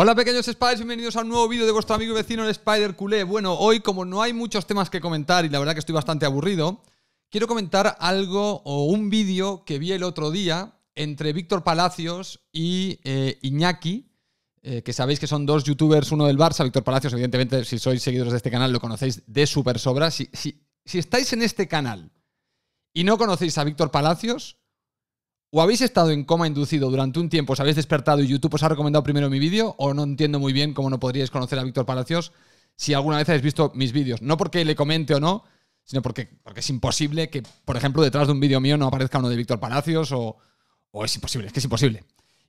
Hola pequeños Spiders, bienvenidos a un nuevo vídeo de vuestro amigo y vecino el Spider Culé. Bueno, hoy como no hay muchos temas que comentar y la verdad que estoy bastante aburrido, quiero comentar algo o un vídeo que vi el otro día entre Víctor Palacios y eh, Iñaki, eh, que sabéis que son dos youtubers, uno del Barça, Víctor Palacios, evidentemente si sois seguidores de este canal lo conocéis de super sobra. si estáis en este canal y no conocéis a Víctor Palacios, o habéis estado en coma inducido durante un tiempo, os habéis despertado y YouTube os ha recomendado primero mi vídeo, o no entiendo muy bien cómo no podríais conocer a Víctor Palacios si alguna vez habéis visto mis vídeos. No porque le comente o no, sino porque, porque es imposible que, por ejemplo, detrás de un vídeo mío no aparezca uno de Víctor Palacios, o, o es imposible, es que es imposible.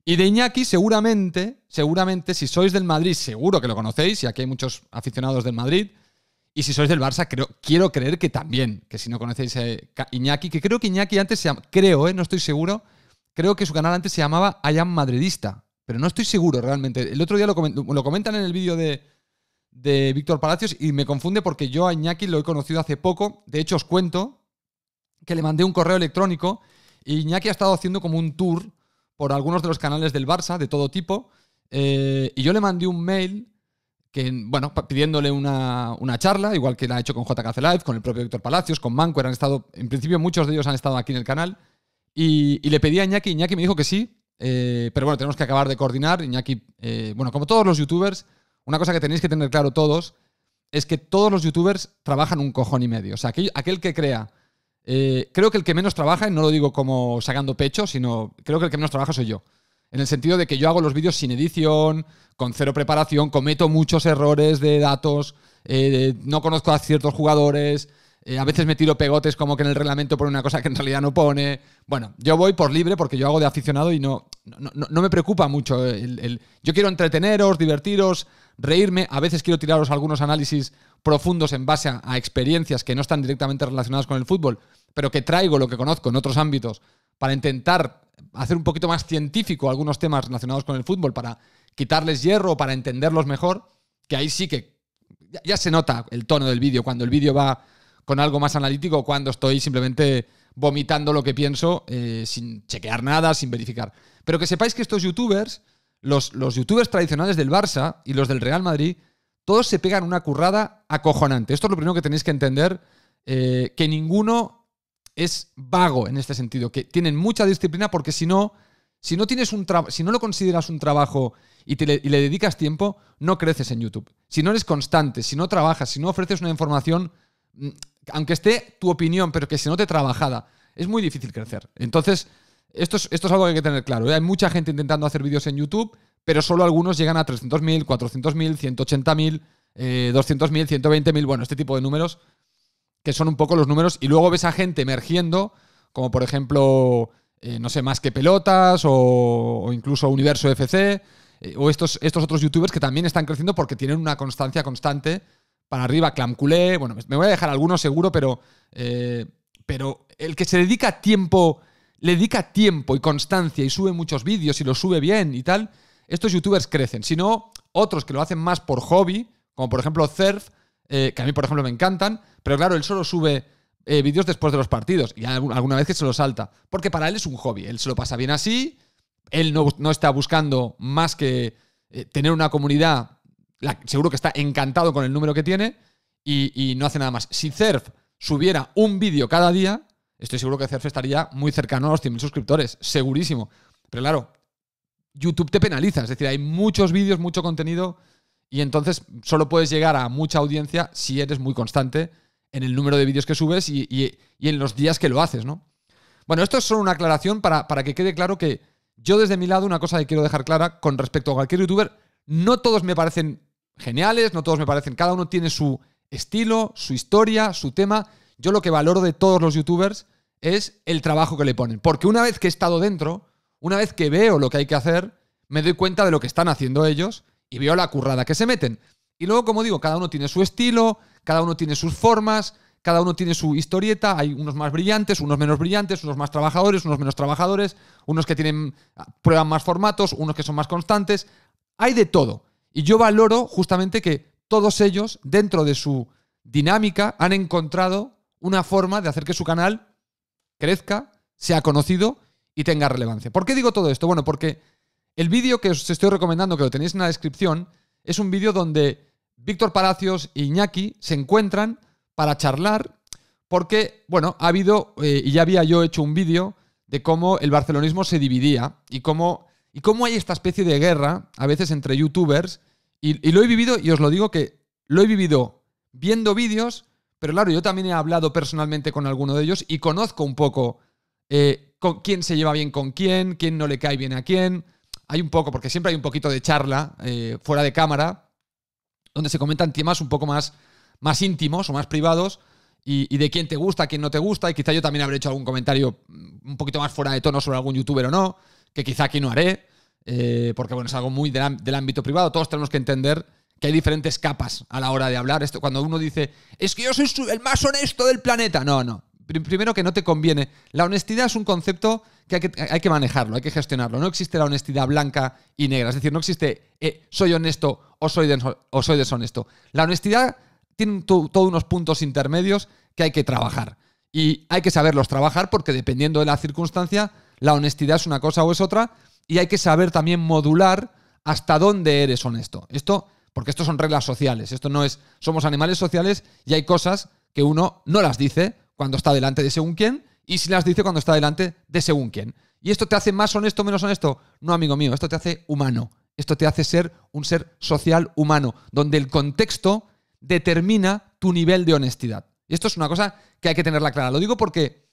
Y de Iñaki, seguramente, seguramente, si sois del Madrid, seguro que lo conocéis, y aquí hay muchos aficionados del Madrid, y si sois del Barça, creo, quiero creer que también, que si no conocéis a Iñaki, que creo que Iñaki antes se llamaba, creo, eh, no estoy seguro, creo que su canal antes se llamaba Allan Madridista, pero no estoy seguro realmente. El otro día lo, lo comentan en el vídeo de, Víctor Palacios y me confunde porque yo a Iñaki lo he conocido hace poco, de hecho os cuento que le mandé un correo electrónico y Iñaki ha estado haciendo como un tour por algunos de los canales del Barça, de todo tipo, eh, y yo le mandé un mail que, bueno, pidiéndole una, charla, igual que la ha hecho con JKC Live, con el propio Víctor Palacios, con Manco, han estado, en principio muchos de ellos han estado aquí en el canal, y, le pedí a Iñaki, Iñaki me dijo que sí, eh, pero bueno, tenemos que acabar de coordinar, Iñaki, eh, bueno, como todos los youtubers, una cosa que tenéis que tener claro todos es que todos los youtubers trabajan un cojón y medio, o sea, aquel, que crea, eh, creo que el que menos trabaja, y no lo digo como sacando pecho, sino creo que el que menos trabaja soy yo. En el sentido de que yo hago los vídeos sin edición, con cero preparación, cometo muchos errores de datos, eh, no conozco a ciertos jugadores, eh, a veces me tiro pegotes como que en el reglamento pone una cosa que en realidad no pone. Bueno, yo voy por libre porque yo hago de aficionado y no, no, me preocupa mucho. El, yo quiero entreteneros, divertiros, reírme. A veces quiero tiraros algunos análisis profundos en base a, experiencias que no están directamente relacionadas con el fútbol, pero que traigo lo que conozco en otros ámbitos para intentar hacer un poquito más científico algunos temas relacionados con el fútbol para quitarles hierro, para entenderlos mejor, que ahí sí que ya, se nota el tono del vídeo, cuando el vídeo va con algo más analítico, cuando estoy simplemente vomitando lo que pienso eh, sin chequear nada, sin verificar. Pero que sepáis que estos youtubers, los, los youtubers tradicionales del Barça y los del Real Madrid, todos se pegan una currada acojonante. Esto es lo primero que tenéis que entender, eh, que ninguno es vago en este sentido, que tienen mucha disciplina porque si no, si no, tienes un si no lo consideras un trabajo y, le, dedicas tiempo, no creces en YouTube. Si no eres constante, si no trabajas, si no ofreces una información, mm, aunque esté tu opinión, pero que si no te trabajada, es muy difícil crecer. Entonces, esto es, esto es algo que hay que tener claro. ¿eh? Hay mucha gente intentando hacer vídeos en YouTube, pero solo algunos llegan a 300.000, 400.000, 180.000, 200.000, 120.000, bueno, este tipo de números que son un poco los números. Y luego ves a gente emergiendo, como por ejemplo, eh, no sé, más que pelotas o, incluso Universo FC eh, o estos, estos otros youtubers que también están creciendo porque tienen una constancia constante para arriba, Clamculé. Bueno, me voy a dejar algunos seguro, pero, eh, pero el que se dedica tiempo, le dedica tiempo y constancia y sube muchos vídeos y los sube bien y tal, estos youtubers crecen. Si no, otros que lo hacen más por hobby, como por ejemplo Cerf, eh, que a mí, por ejemplo, me encantan, pero claro, él solo sube eh, vídeos después de los partidos y alguna vez que se lo salta, porque para él es un hobby, él se lo pasa bien así, él no, está buscando más que eh, tener una comunidad, seguro que está encantado con el número que tiene y, y no hace nada más. Si CERF subiera un vídeo cada día, estoy seguro que CERF estaría muy cercano a los 100.000 suscriptores, segurísimo. Pero claro, YouTube te penaliza, es decir, hay muchos vídeos, mucho contenido y entonces solo puedes llegar a mucha audiencia si eres muy constante en el número de vídeos que subes y, en los días que lo haces, ¿no? Bueno, esto es solo una aclaración para, para que quede claro que yo desde mi lado una cosa que quiero dejar clara con respecto a cualquier youtuber, no todos me parecen geniales, no todos me parecen, cada uno tiene su estilo, su historia, su tema. Yo lo que valoro de todos los youtubers es el trabajo que le ponen, porque una vez que he estado dentro, una vez que veo lo que hay que hacer, me doy cuenta de lo que están haciendo ellos y veo la currada que se meten. Y luego, como digo, cada uno tiene su estilo, cada uno tiene sus formas, cada uno tiene su historieta, hay unos más brillantes, unos menos brillantes, unos más trabajadores, unos menos trabajadores, unos que tienen ah, prueban más formatos, unos que son más constantes, hay de todo. Y yo valoro justamente que todos ellos dentro de su dinámica han encontrado una forma de hacer que su canal crezca, sea conocido y tenga relevancia. ¿Por qué digo todo esto? Bueno, porque el vídeo que os estoy recomendando, que lo tenéis en la descripción, es un vídeo donde Víctor Palacios y e Iñaki se encuentran para charlar, porque, bueno, ha habido, eh, y ya había yo hecho un vídeo de cómo el barcelonismo se dividía y cómo, y cómo hay esta especie de guerra, a veces entre youtubers, y, lo he vivido, y os lo digo que lo he vivido viendo vídeos, pero claro, yo también he hablado personalmente con alguno de ellos y conozco un poco eh, con quién se lleva bien con quién, quién no le cae bien a quién hay un poco, porque siempre hay un poquito de charla eh, fuera de cámara, donde se comentan temas un poco más, más íntimos o más privados. Y, de quién te gusta, quién no te gusta, y quizá yo también habré hecho algún comentario mm, un poquito más fuera de tono sobre algún youtuber o no, que quizá aquí no haré, eh, porque bueno, es algo muy del, del, ámbito privado, todos tenemos que entender que hay diferentes capas a la hora de hablar, esto cuando uno dice, es que yo soy el más honesto del planeta, no, no, primero que no te conviene. La honestidad es un concepto que hay, que manejarlo, hay que gestionarlo. No existe la honestidad blanca y negra. Es decir, no existe eh, soy honesto o soy, o soy deshonesto. La honestidad tiene todos unos puntos intermedios que hay que trabajar. Y hay que saberlos trabajar porque dependiendo de la circunstancia, la honestidad es una cosa o es otra. Y hay que saber también modular hasta dónde eres honesto. Esto, porque esto son reglas sociales. Esto no es, somos animales sociales y hay cosas que uno no las dice cuando está delante de según quién y si las dice cuando está delante de según quién. ¿Y esto te hace más honesto, o menos honesto? No, amigo mío, esto te hace humano. Esto te hace ser un ser social humano, donde el contexto determina tu nivel de honestidad. Y esto es una cosa que hay que tenerla clara. Lo digo porque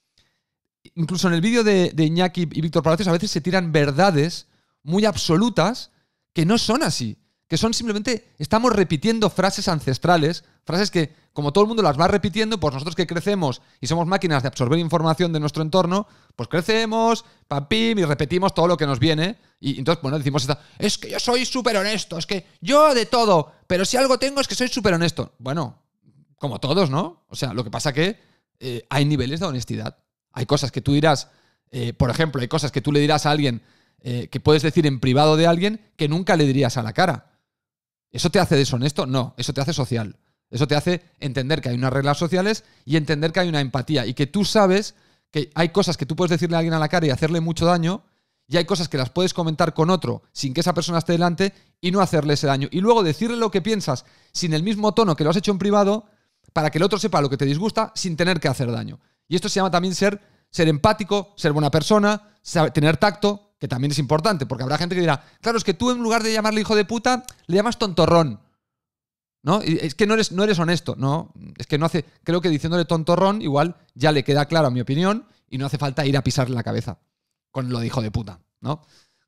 incluso en el vídeo de, de, Iñaki y Víctor Palacios a veces se tiran verdades muy absolutas que no son así que son simplemente, estamos repitiendo frases ancestrales, frases que como todo el mundo las va repitiendo, pues nosotros que crecemos y somos máquinas de absorber información de nuestro entorno, pues crecemos, pam, pim, y repetimos todo lo que nos viene. Y entonces, bueno, decimos esta, es que yo soy súper honesto, es que yo de todo, pero si algo tengo es que soy súper honesto. Bueno, como todos, ¿no? O sea, lo que pasa que eh, hay niveles de honestidad. Hay cosas que tú dirás, eh, por ejemplo, hay cosas que tú le dirás a alguien, eh, que puedes decir en privado de alguien, que nunca le dirías a la cara. ¿Eso te hace deshonesto? No, eso te hace social. Eso te hace entender que hay unas reglas sociales y entender que hay una empatía y que tú sabes que hay cosas que tú puedes decirle a alguien a la cara y hacerle mucho daño y hay cosas que las puedes comentar con otro sin que esa persona esté delante y no hacerle ese daño. Y luego decirle lo que piensas sin el mismo tono que lo has hecho en privado para que el otro sepa lo que te disgusta sin tener que hacer daño. Y esto se llama también ser, ser empático, ser buena persona, tener tacto, que también es importante, porque habrá gente que dirá, claro, es que tú en lugar de llamarle hijo de puta, le llamas tontorrón. ¿No? es que no eres, no eres honesto, ¿no? Es que no hace. Creo que diciéndole tontorrón, igual ya le queda claro mi opinión y no hace falta ir a pisarle la cabeza con lo de hijo de puta, ¿no?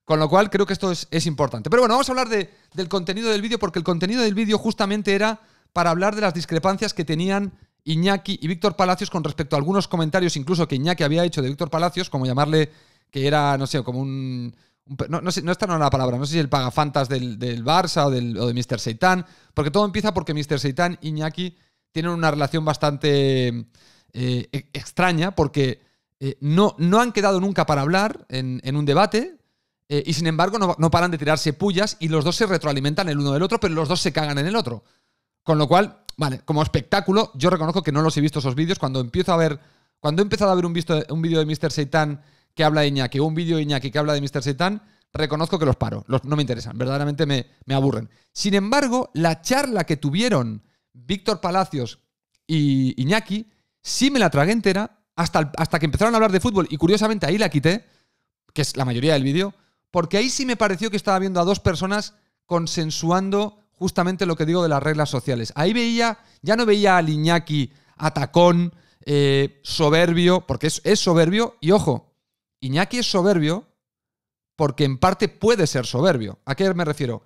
Con lo cual creo que esto es, importante. Pero bueno, vamos a hablar del contenido del vídeo, porque el contenido del vídeo justamente era para hablar de las discrepancias que tenían Iñaki y Víctor Palacios con respecto a algunos comentarios, incluso que Iñaki había hecho de Víctor Palacios, como llamarle que era, no sé, como un... no, no, esta no la palabra, no sé si el pagafantas del, del Barça o, del, de Mr. Seitan, porque todo empieza porque Mr. Seitan y Iñaki tienen una relación bastante eh, e-, extraña, porque eh, no, no han quedado nunca para hablar en, un debate, eh, y sin embargo, no, paran de tirarse pullas y los dos se retroalimentan el uno del otro, pero los dos se cagan en el otro. Con lo cual, vale, como espectáculo, yo reconozco que no los he visto esos vídeos. Cuando empiezo a ver. Cuando he empezado a ver un, un vídeo de Mr. Seitan que habla de Iñaki un vídeo de Iñaki que habla de Mr. Satan, reconozco que los paro, los, no me interesan, verdaderamente me, me aburren. Sin embargo, la charla que tuvieron Víctor Palacios y Iñaki, sí me la tragué entera hasta, hasta que empezaron a hablar de fútbol y curiosamente ahí la quité, que es la mayoría del vídeo, porque ahí sí me pareció que estaba viendo a dos personas consensuando justamente lo que digo de las reglas sociales. Ahí veía, ya no veía al Iñaki atacón, eh, soberbio, porque es soberbio, y ojo, Iñaki es soberbio porque en parte puede ser soberbio. ¿A qué me refiero?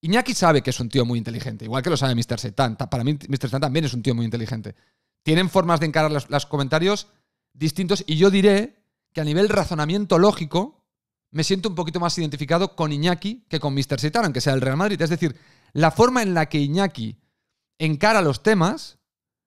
Iñaki sabe que es un tío muy inteligente, igual que lo sabe Mr. Setanta. Para mí, Mr. Setanta también es un tío muy inteligente. Tienen formas de encarar los, comentarios distintos y yo diré que a nivel razonamiento lógico me siento un poquito más identificado con Iñaki que con Mr. Setanta, aunque sea el Real Madrid. Es decir, la forma en la que Iñaki encara los temas,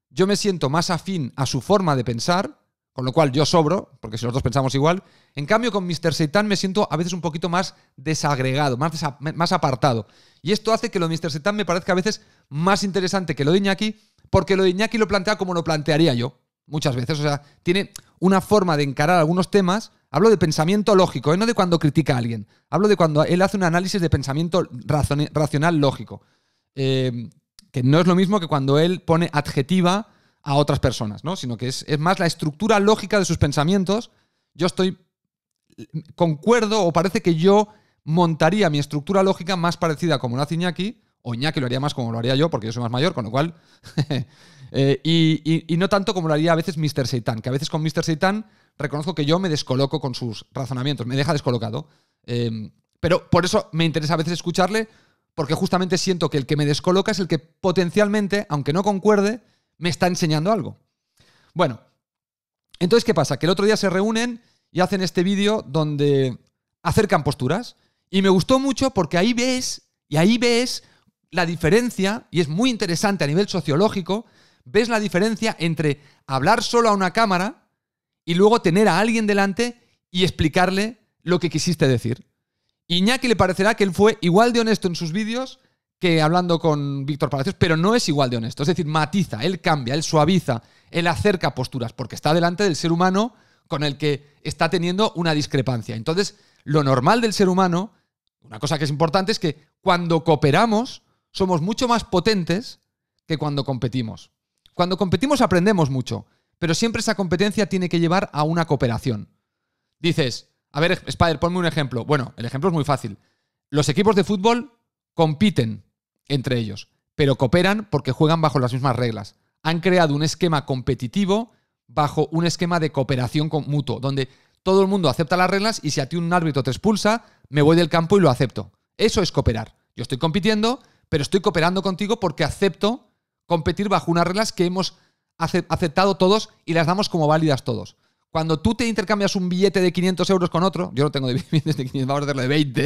yo me siento más afín a su forma de pensar con lo cual yo sobro, porque si los dos pensamos igual. En cambio, con Mr. Seitan me siento a veces un poquito más desagregado, más, más apartado. Y esto hace que lo de Mr. Seitan me parezca a veces más interesante que lo de Iñaki, porque lo de Iñaki lo plantea como lo plantearía yo, muchas veces. O sea, tiene una forma de encarar algunos temas. Hablo de pensamiento lógico, ¿eh? no de cuando critica a alguien. Hablo de cuando él hace un análisis de pensamiento racional lógico. Eh, que no es lo mismo que cuando él pone adjetiva a otras personas, ¿no? Sino que es, más la estructura lógica de sus pensamientos. Yo estoy. Concuerdo o parece que yo montaría mi estructura lógica más parecida como lo hace Iñaki, o Iñaki lo haría más como lo haría yo, porque yo soy más mayor, con lo cual. Eh, y, no tanto como lo haría a veces Mr. Seitan, que a veces con Mr. Seitan reconozco que yo me descoloco con sus razonamientos, me deja descolocado. Eh, pero por eso me interesa a veces escucharle, porque justamente siento que el que me descoloca es el que potencialmente, aunque no concuerde, me está enseñando algo. Bueno, entonces, ¿qué pasa? Que el otro día se reúnen y hacen este vídeo donde acercan posturas. Y me gustó mucho porque ahí ves, y ahí ves la diferencia, y es muy interesante a nivel sociológico, ves la diferencia entre hablar solo a una cámara y luego tener a alguien delante y explicarle lo que quisiste decir. Iñaki le parecerá que él fue igual de honesto en sus vídeos que hablando con Víctor Palacios, pero no es igual de honesto. Es decir, matiza, él cambia, él suaviza, él acerca posturas, porque está delante del ser humano con el que está teniendo una discrepancia. Entonces, lo normal del ser humano, una cosa que es importante es que cuando cooperamos, somos mucho más potentes que cuando competimos. Cuando competimos aprendemos mucho, pero siempre esa competencia tiene que llevar a una cooperación. Dices, a ver, Spider, ponme un ejemplo. Bueno, el ejemplo es muy fácil. Los equipos de fútbol compiten entre ellos, pero cooperan porque juegan bajo las mismas reglas. Han creado un esquema competitivo bajo un esquema de cooperación mutuo, donde todo el mundo acepta las reglas y si a ti un árbitro te expulsa, me voy del campo y lo acepto. Eso es cooperar. Yo estoy compitiendo, pero estoy cooperando contigo porque acepto competir bajo unas reglas que hemos aceptado todos y las damos como válidas todos. Cuando tú te intercambias un billete de 500 euros con otro, yo no tengo de billetes de 500, vamos a hacerlo de 20,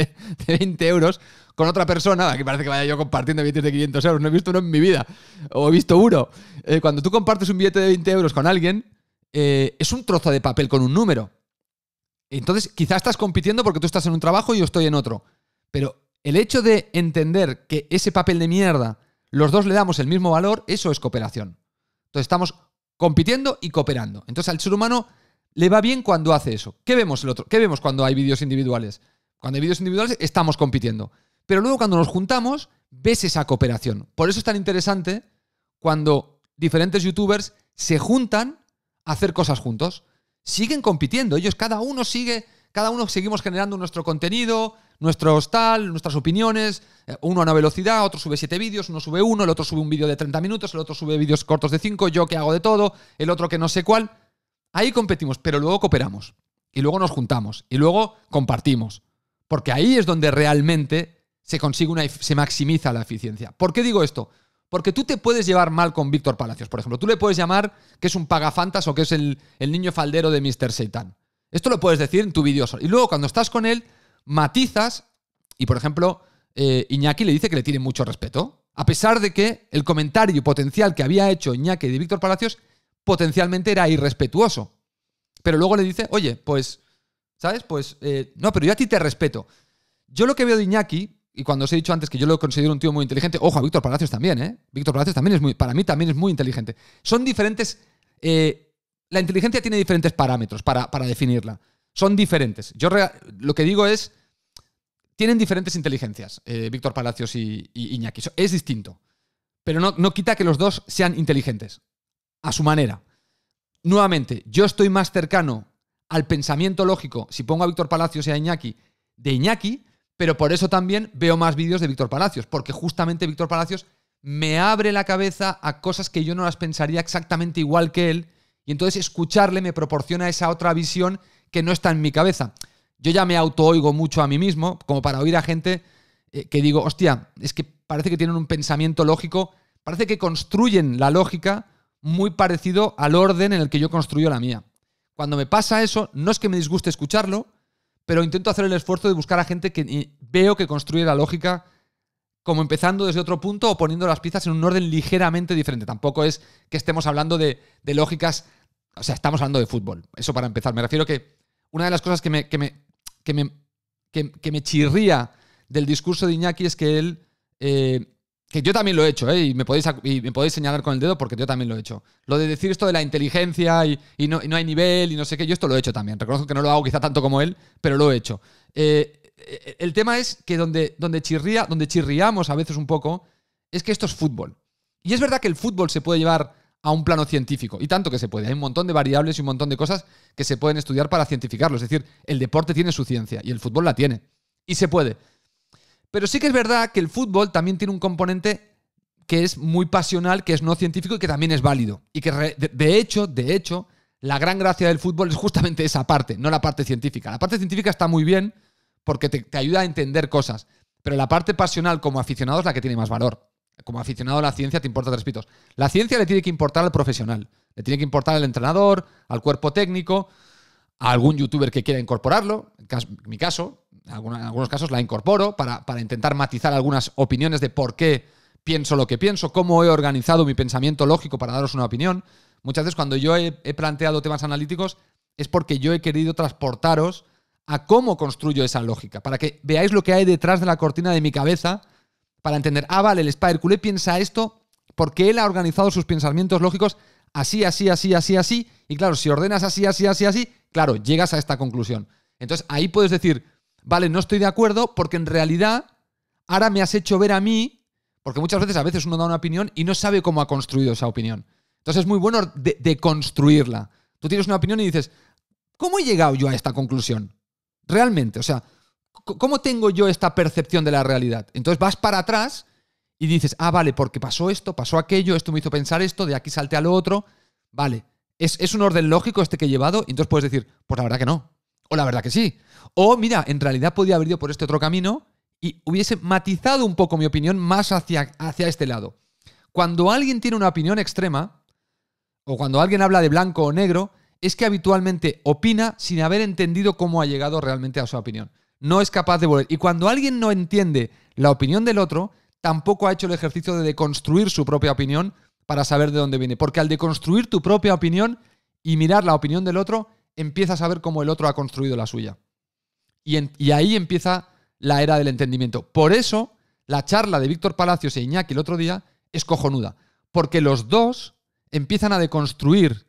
de 20 euros, con otra persona, que parece que vaya yo compartiendo billetes de 500 euros, no he visto uno en mi vida, o he visto uno. Eh, cuando tú compartes un billete de 20 euros con alguien, eh, es un trozo de papel con un número. Entonces, quizás estás compitiendo porque tú estás en un trabajo y yo estoy en otro. Pero el hecho de entender que ese papel de mierda, los dos le damos el mismo valor, eso es cooperación. Entonces, estamos compitiendo y cooperando. Entonces, al ser humano le va bien cuando hace eso. ¿Qué vemos, el otro? ¿Qué vemos cuando hay vídeos individuales? Cuando hay vídeos individuales estamos compitiendo. Pero luego cuando nos juntamos, ves esa cooperación. Por eso es tan interesante cuando diferentes youtubers se juntan a hacer cosas juntos. Siguen compitiendo, ellos cada uno sigue, cada uno seguimos generando nuestro contenido, nuestros tal, nuestras opiniones, eh, uno a una velocidad, otro sube siete vídeos, uno sube uno, el otro sube un vídeo de 30 minutos, el otro sube vídeos cortos de 5, yo que hago de todo, el otro que no sé cuál. Ahí competimos, pero luego cooperamos. Y luego nos juntamos. Y luego compartimos. Porque ahí es donde realmente se consigue una, se maximiza la eficiencia. ¿Por qué digo esto? Porque tú te puedes llevar mal con Víctor Palacios, por ejemplo. Tú le puedes llamar que es un pagafantas o que es el, niño faldero de Mr. Seitan. Esto lo puedes decir en tu vídeo Y luego cuando estás con él, matizas y, por ejemplo, eh, Iñaki le dice que le tiene mucho respeto. A pesar de que el comentario potencial que había hecho Iñaki de Víctor Palacios potencialmente era irrespetuoso. Pero luego le dice, oye, pues, ¿sabes? Pues, eh, no, pero yo a ti te respeto. Yo lo que veo de Iñaki, y cuando os he dicho antes que yo lo considero un tío muy inteligente, ojo, a Víctor Palacios también, ¿eh? Víctor Palacios también es muy, para mí también es muy inteligente. Son diferentes, eh, la inteligencia tiene diferentes parámetros para, definirla. Son diferentes. Yo lo que digo es, tienen diferentes inteligencias, eh, Víctor Palacios y, y, Iñaki. Es distinto. Pero no, no quita que los dos sean inteligentes a su manera. Nuevamente, yo estoy más cercano al pensamiento lógico, si pongo a Víctor Palacios y a Iñaki, de Iñaki, pero por eso también veo más vídeos de Víctor Palacios, porque justamente Víctor Palacios me abre la cabeza a cosas que yo no las pensaría exactamente igual que él, y entonces escucharle me proporciona esa otra visión que no está en mi cabeza. Yo ya me auto oigo mucho a mí mismo, como para oír a gente eh, que digo, hostia, es que parece que tienen un pensamiento lógico, parece que construyen la lógica muy parecido al orden en el que yo construyo la mía. Cuando me pasa eso, no es que me disguste escucharlo, pero intento hacer el esfuerzo de buscar a gente que veo que construye la lógica como empezando desde otro punto o poniendo las piezas en un orden ligeramente diferente. Tampoco es que estemos hablando de, lógicas, o sea, estamos hablando de fútbol. Eso para empezar. Me refiero que una de las cosas que me, que me, que me, chirría del discurso de Iñaki es que él eh, que yo también lo he hecho, ¿eh? y, me podéis, señalar con el dedo porque yo también lo he hecho. Lo de decir esto de la inteligencia y, no, hay nivel y no sé qué, yo esto lo he hecho también. Reconozco que no lo hago quizá tanto como él, pero lo he hecho. Eh, eh, el tema es que donde, donde, chirría, donde chirriamos a veces un poco es que esto es fútbol. Y es verdad que el fútbol se puede llevar a un plano científico, y tanto que se puede. Hay un montón de variables y un montón de cosas que se pueden estudiar para cientificarlo. Es decir, el deporte tiene su ciencia y el fútbol la tiene. Y se puede. Pero sí que es verdad que el fútbol también tiene un componente que es muy pasional, que es no científico y que también es válido. Y que de hecho, de hecho, la gran gracia del fútbol es justamente esa parte, no la parte científica. La parte científica está muy bien porque te, ayuda a entender cosas, pero la parte pasional como aficionado es la que tiene más valor. Como aficionado a la ciencia te importa tres pitos. La ciencia le tiene que importar al profesional, le tiene que importar al entrenador, al cuerpo técnico, a algún youtuber que quiera incorporarlo, en mi caso, en algunos casos la incorporo para, para intentar matizar algunas opiniones de por qué pienso lo que pienso, cómo he organizado mi pensamiento lógico para daros una opinión. Muchas veces cuando yo he, planteado temas analíticos es porque yo he querido transportaros a cómo construyo esa lógica, para que veáis lo que hay detrás de la cortina de mi cabeza, para entender, ah, vale, el Spider-Culé piensa esto porque él ha organizado sus pensamientos lógicos así, así, así, así, así, y claro, si ordenas así, así, así, así, claro, llegas a esta conclusión. Entonces ahí puedes decir, vale, no estoy de acuerdo porque en realidad ahora me has hecho ver a mí, porque muchas veces a veces uno da una opinión y no sabe cómo ha construido esa opinión. Entonces es muy bueno deconstruirla Tú tienes una opinión y dices, ¿cómo he llegado yo a esta conclusión? Realmente, o sea, ¿cómo tengo yo esta percepción de la realidad? Entonces vas para atrás y dices, ah, vale, porque pasó esto, pasó aquello, esto me hizo pensar esto, de aquí salte a lo otro. Vale, es, es un orden lógico este que he llevado, y entonces puedes decir, pues la verdad que no, o la verdad que sí. O mira, en realidad podía haber ido por este otro camino y hubiese matizado un poco mi opinión más hacia, hacia este lado. Cuando alguien tiene una opinión extrema, o cuando alguien habla de blanco o negro, es que habitualmente opina sin haber entendido cómo ha llegado realmente a su opinión. No es capaz de volver. Y cuando alguien no entiende la opinión del otro, tampoco ha hecho el ejercicio de deconstruir su propia opinión para saber de dónde viene. Porque al deconstruir tu propia opinión y mirar la opinión del otro, Empieza a saber cómo el otro ha construido la suya. Y, y ahí empieza la era del entendimiento. Por eso, la charla de Víctor Palacios e Iñaki el otro día es cojonuda, porque los dos empiezan a deconstruir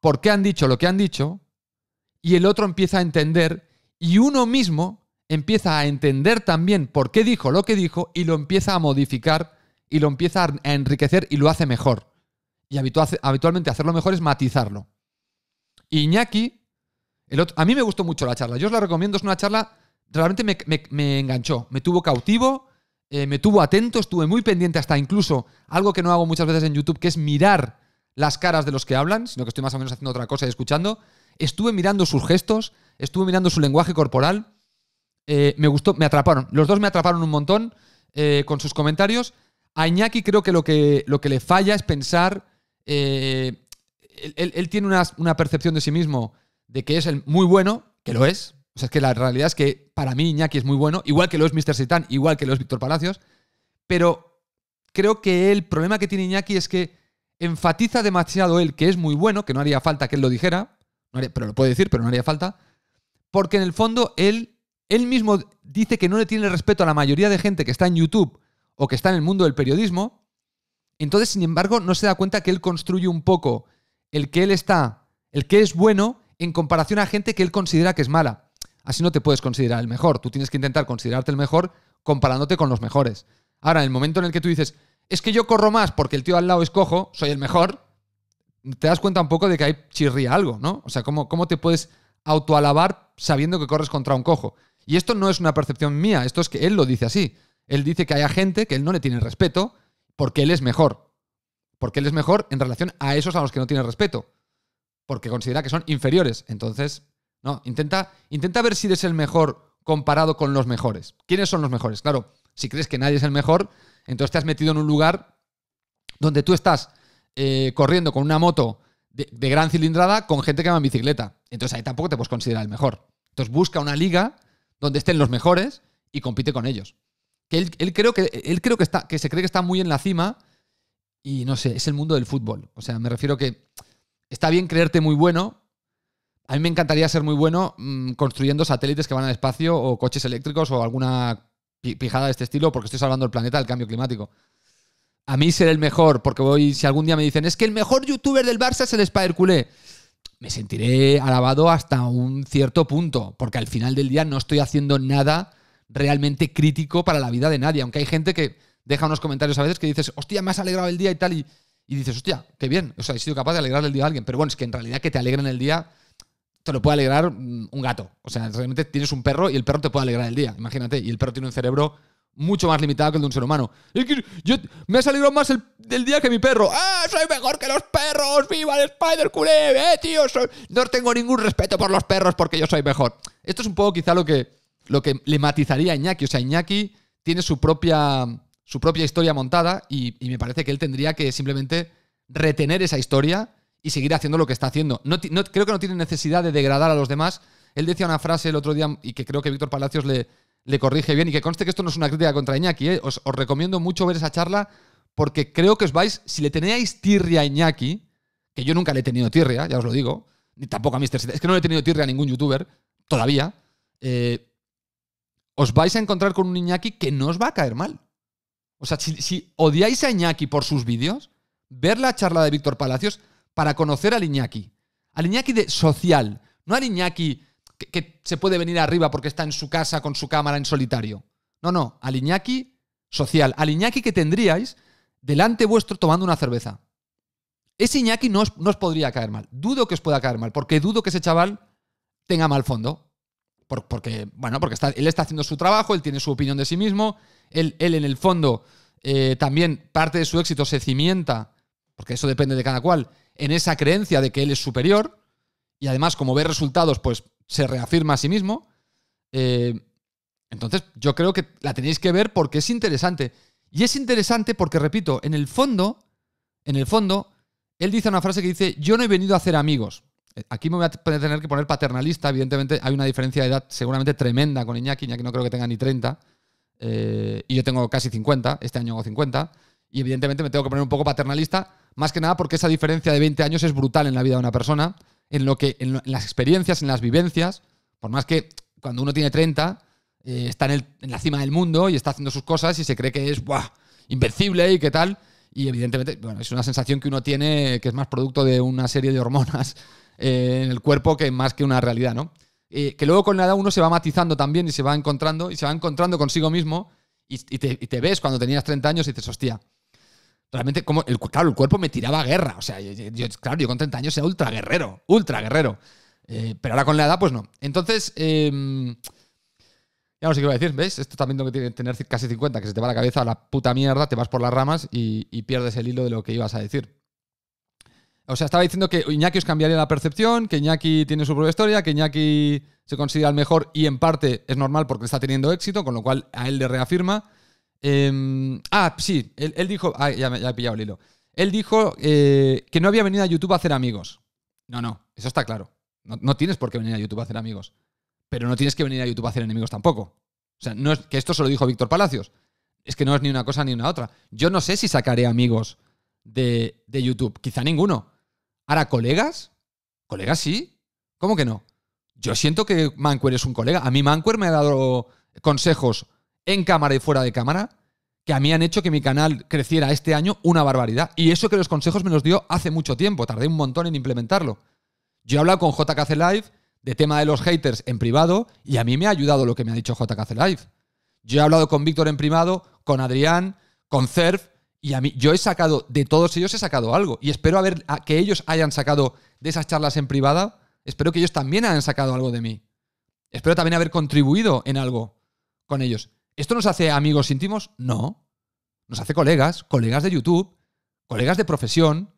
por qué han dicho lo que han dicho y el otro empieza a entender y uno mismo empieza a entender también por qué dijo lo que dijo y lo empieza a modificar y lo empieza a enriquecer y lo hace mejor. Y habitualmente hacerlo mejor es matizarlo. Iñaki, a mí me gustó mucho la charla, yo os la recomiendo, es una charla, realmente me, enganchó, me tuvo cautivo, eh, me tuvo atento, estuve muy pendiente hasta incluso algo que no hago muchas veces en YouTube, que es mirar las caras de los que hablan, sino que estoy más o menos haciendo otra cosa y escuchando. Estuve mirando sus gestos, estuve mirando su lenguaje corporal. Eh, me gustó, me atraparon. Los dos me atraparon un montón eh, con sus comentarios. A Iñaki creo que lo que, lo que le falla es pensar él, tiene una, percepción de sí mismo de que es el muy bueno, que lo es. O sea, es que la realidad es que para mí Iñaki es muy bueno, igual que lo es Mr. Satan, igual que lo es Víctor Palacios, pero creo que el problema que tiene Iñaki es que enfatiza demasiado él que es muy bueno, que no haría falta que él lo dijera, pero lo puede decir, pero no haría falta, porque en el fondo él, él mismo dice que no le tiene respeto a la mayoría de gente que está en YouTube o que está en el mundo del periodismo, entonces, sin embargo, no se da cuenta que él construye un poco el que él está, el que es bueno en comparación a gente que él considera que es mala. Así no te puedes considerar el mejor. Tú tienes que intentar considerarte el mejor comparándote con los mejores. Ahora, en el momento en el que tú dices, es que yo corro más porque el tío al lado es cojo, soy el mejor, te das cuenta un poco de que hay chirría algo, ¿no? O sea, ¿cómo, cómo te puedes autoalabar sabiendo que corres contra un cojo? Y esto no es una percepción mía, esto es que él lo dice así. Él dice que hay gente que él no le tiene respeto porque él es mejor. Porque él es mejor en relación a esos a los que no tiene respeto. Porque considera que son inferiores. Entonces, no, intenta, intenta ver si eres el mejor comparado con los mejores. ¿Quiénes son los mejores? Claro, si crees que nadie es el mejor, entonces te has metido en un lugar donde tú estás eh, corriendo con una moto de, gran cilindrada con gente que va en bicicleta. Entonces ahí tampoco te puedes considerar el mejor. Entonces busca una liga donde estén los mejores y compite con ellos. Que él, creo que él creo que está, que se cree que está muy en la cima y no sé, es el mundo del fútbol. O sea, me refiero que está bien creerte muy bueno. A mí me encantaría ser muy bueno mm, construyendo satélites que van al espacio o coches eléctricos o alguna pijada de este estilo porque estoy salvando el planeta del cambio climático. A mí ser el mejor, porque voy, si algún día me dicen, es que el mejor youtuber del Barça es el Spider Culé, me sentiré alabado hasta un cierto punto, porque al final del día no estoy haciendo nada realmente crítico para la vida de nadie, aunque hay gente que deja unos comentarios a veces que dices, hostia, me has alegrado el día y tal, y, dices, hostia, qué bien, o sea, he sido capaz de alegrar el día a alguien. Pero bueno, es que en realidad que te alegren el día te lo puede alegrar mm, un gato. O sea, realmente tienes un perro y el perro te puede alegrar el día, imagínate. Y el perro tiene un cerebro mucho más limitado que el de un ser humano. yo, me ha salido más el, día que mi perro. ¡Ah, soy mejor que los perros! ¡Viva el spider culeb ¡Eh, tío! no tengo ningún respeto por los perros porque yo soy mejor. Esto es un poco quizá lo que, lo que le matizaría a Iñaki. O sea, Iñaki tiene su propia su propia historia montada y, me parece que él tendría que simplemente retener esa historia y seguir haciendo lo que está haciendo. No, creo que no tiene necesidad de degradar a los demás. Él decía una frase el otro día y que creo que Víctor Palacios le, corrige bien y que conste que esto no es una crítica contra Iñaki. ¿eh? Os, recomiendo mucho ver esa charla porque creo que os vais, si le tenéis tirria a Iñaki, que yo nunca le he tenido tirria, ya os lo digo, ni tampoco a Mr. es que no le he tenido tirria a ningún youtuber, todavía, eh, os vais a encontrar con un Iñaki que no os va a caer mal o sea, si, odiáis a Iñaki por sus vídeos, ver la charla de Víctor Palacios para conocer a Iñaki. A Iñaki de social, no al Iñaki que, se puede venir arriba porque está en su casa con su cámara en solitario. No, no, al Iñaki social, al Iñaki que tendríais delante vuestro tomando una cerveza. Ese Iñaki no os, podría caer mal. Dudo que os pueda caer mal, porque dudo que ese chaval tenga mal fondo. porque, bueno, porque está, él está haciendo su trabajo, él tiene su opinión de sí mismo, él, en el fondo eh, también parte de su éxito se cimienta, porque eso depende de cada cual, en esa creencia de que él es superior y además como ve resultados, pues se reafirma a sí mismo. Eh, entonces yo creo que la tenéis que ver porque es interesante. Y es interesante porque, repito, en el fondo, en el fondo, él dice una frase que dice, yo no he venido a hacer amigos. Eh, aquí me voy a tener que poner paternalista, evidentemente hay una diferencia de edad seguramente tremenda con Iñaki, que no creo que tenga ni 30. Eh, y yo tengo casi 50, este año hago 50, y evidentemente me tengo que poner un poco paternalista, más que nada porque esa diferencia de 20 años es brutal en la vida de una persona, en lo que en, las experiencias, en las vivencias, por más que cuando uno tiene 30 eh, está en, la cima del mundo y está haciendo sus cosas y se cree que es invencible y qué tal, y evidentemente bueno, es una sensación que uno tiene que es más producto de una serie de hormonas eh, en el cuerpo que más que una realidad, ¿no? que luego con la edad uno se va matizando también y se va encontrando y se va encontrando consigo mismo y, te, ves cuando tenías 30 años y dices, hostia, realmente como, el, claro, el cuerpo me tiraba a guerra, o sea, yo, claro, yo con 30 años era ultra guerrero, ultra guerrero, eh, pero ahora con la edad pues no. Entonces, em, ya no sé qué iba a decir, ¿ves? Esto también tengo que tener casi 50, que se te va la cabeza a la puta mierda, te vas por las ramas y pierdes el hilo de lo que ibas a decir. O sea, estaba diciendo que Iñaki os cambiaría la percepción, que Iñaki tiene su propia historia, que Iñaki se considera el mejor y en parte es normal porque está teniendo éxito, con lo cual a él le reafirma. Em, ah, sí, él, dijo, ah, ya, he pillado el hilo. Él dijo eh, que no había venido a YouTube a hacer amigos. No, no, eso está claro. No, tienes por qué venir a YouTube a hacer amigos. Pero no tienes que venir a YouTube a hacer enemigos tampoco. O sea, no es, que esto se lo dijo Víctor Palacios. Es que no es ni una cosa ni una otra. Yo no sé si sacaré amigos de YouTube. Quizá ninguno. Ahora, colegas, colegas sí. ¿Cómo que no? Yo siento que Manquer es un colega. A mí Manquer me ha dado consejos en cámara y fuera de cámara que a mí han hecho que mi canal creciera este año una barbaridad. Y eso que los consejos me los dio hace mucho tiempo, tardé un montón en implementarlo. Yo he hablado con JKC Live de tema de los haters en privado y a mí me ha ayudado lo que me ha dicho JKC Live. Yo he hablado con Víctor en privado, con Adrián, con Cerf, y a mí, yo he sacado, de todos ellos he sacado algo. Y espero ver a que ellos hayan sacado de esas charlas en privada, espero que ellos también hayan sacado algo de mí. Espero también haber contribuido en algo con ellos. ¿Esto nos hace amigos íntimos? No. Nos hace colegas, colegas de YouTube, colegas de profesión.